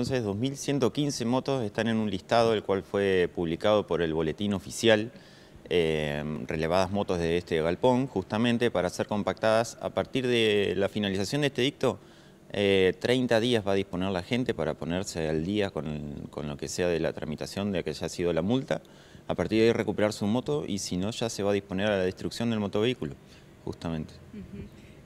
Entonces, 2.115 motos están en un listado el cual fue publicado por el boletín oficial, eh, relevadas motos de este galpón, justamente para ser compactadas. A partir de la finalización de este dicto, 30 eh, días va a disponer la gente para ponerse al día con, lo que sea de la tramitación de que haya sido la multa. A partir de ahí recuperar su moto y si no ya se va a disponer a la destrucción del motovehículo, justamente.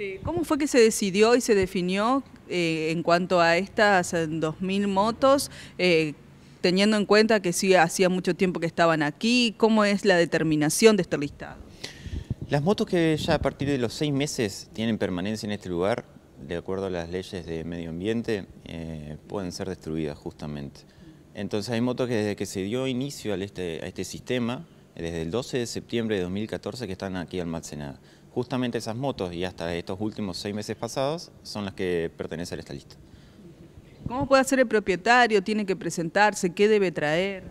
Este, ¿Cómo fue que se decidió y se definió eh, en cuanto a estas 2.000 eh, motos, eh, teniendo en cuenta que sí hacía mucho tiempo que estaban aquí? ¿Cómo es la determinación de este listado? Las motos que ya a partir de los seis meses tienen permanencia en este lugar, de acuerdo a las leyes de medio ambiente, pueden ser destruidas justamente. Entonces hay motos que desde que se dio inicio este, a este sistema, desde el 12 de septiembre de 2014, que están aquí almacenadas justamente esas motos y hasta estos últimos seis meses pasados son las que pertenecen a esta lista. ¿Cómo puede hacer el propietario? ¿Tiene que presentarse? ¿Qué debe traer?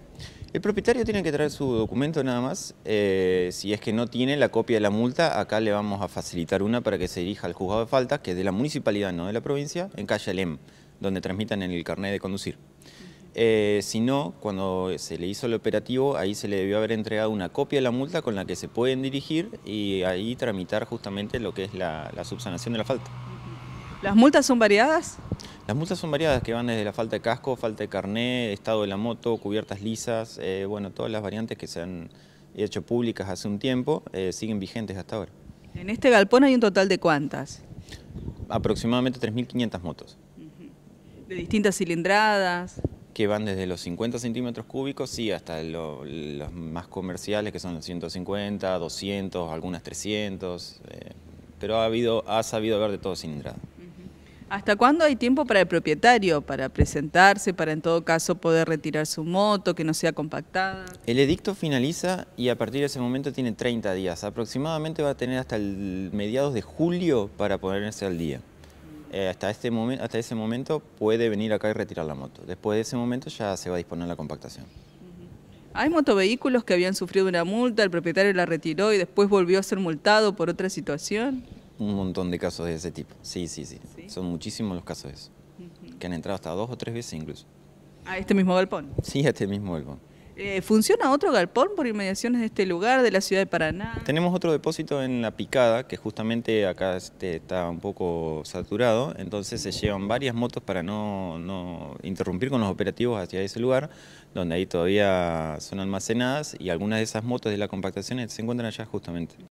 El propietario tiene que traer su documento nada más. Eh, si es que no tiene la copia de la multa, acá le vamos a facilitar una para que se dirija al juzgado de faltas, que es de la municipalidad, no de la provincia, en calle Alem, donde transmitan el carnet de conducir. Eh, si no, cuando se le hizo el operativo, ahí se le debió haber entregado una copia de la multa con la que se pueden dirigir y ahí tramitar justamente lo que es la, subsanación de la falta. ¿Las multas son variadas? Las multas son variadas, que van desde la falta de casco, falta de carné, estado de la moto, cubiertas lisas, eh, bueno, todas las variantes que se han hecho públicas hace un tiempo eh, siguen vigentes hasta ahora. ¿En este galpón hay un total de cuántas? Aproximadamente 3.500 motos. ¿De distintas cilindradas? que van desde los 50 centímetros cúbicos, sí, hasta los más comerciales, que son los 150, 200, algunas 300, eh, pero ha, habido, ha sabido haber de todo cilindrado. ¿Hasta cuándo hay tiempo para el propietario, para presentarse, para en todo caso poder retirar su moto, que no sea compactada? El edicto finaliza y a partir de ese momento tiene 30 días. Aproximadamente va a tener hasta mediados de julio para ponerse al día. Eh, hasta, este momento hasta ese momento puede venir acá y retirar la moto. Después de ese momento ya se va a disponer la compactación. Hay motovehículos que habían sufrido una multa, el propietario la retiró y después volvió a ser multado por otra situación. Un montón de casos de ese tipo, sí, sí, sí. Son muchísimos los casos de eso, que han entrado hasta dos o tres veces incluso. ¿A este mismo galpón? Sí, a este mismo galpón. Eh, ¿Funciona otro galpón por inmediaciones de este lugar, de la ciudad de Paraná? Tenemos otro depósito en La Picada, que justamente acá este, está un poco saturado, entonces se llevan varias motos para no, no, interrumpir con los operativos hacia ese lugar, donde ahí todavía son almacenadas y algunas de esas motos de la compactación se encuentran allá justamente.